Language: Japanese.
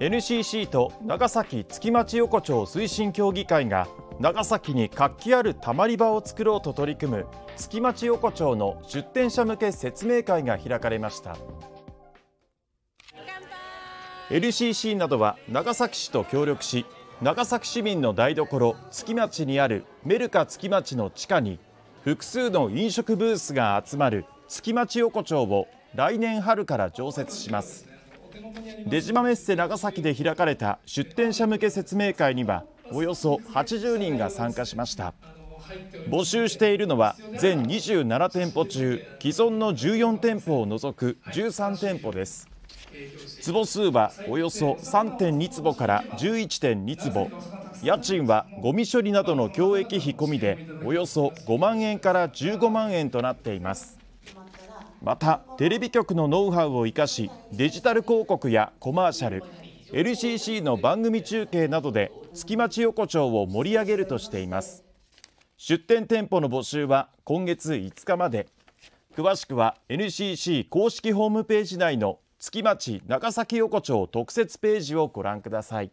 NCC と長崎月町横丁推進協議会が長崎に活気あるたまり場を作ろうと取り組む月町横丁の出店者向け説明会が開かれました LCC などは長崎市と協力し長崎市民の台所月町にあるメルカ月町の地下に複数の飲食ブースが集まる月町横丁を来年春から常設します出島メッセ長崎で開かれた出店者向け説明会にはおよそ80人が参加しました募集しているのは全27店舗中既存の14店舗を除く13店舗です坪数はおよそ3.2坪から11.2坪家賃はゴミ処理などの教育費込みでおよそ5万円から15万円となっていますまたテレビ局のノウハウを生かしデジタル広告やコマーシャル LCC の番組中継などで月町横丁を盛り上げるとしています出店店舗の募集は今月5日まで詳しくは NCC 公式ホームページ内の月町長崎横丁特設ページをご覧ください。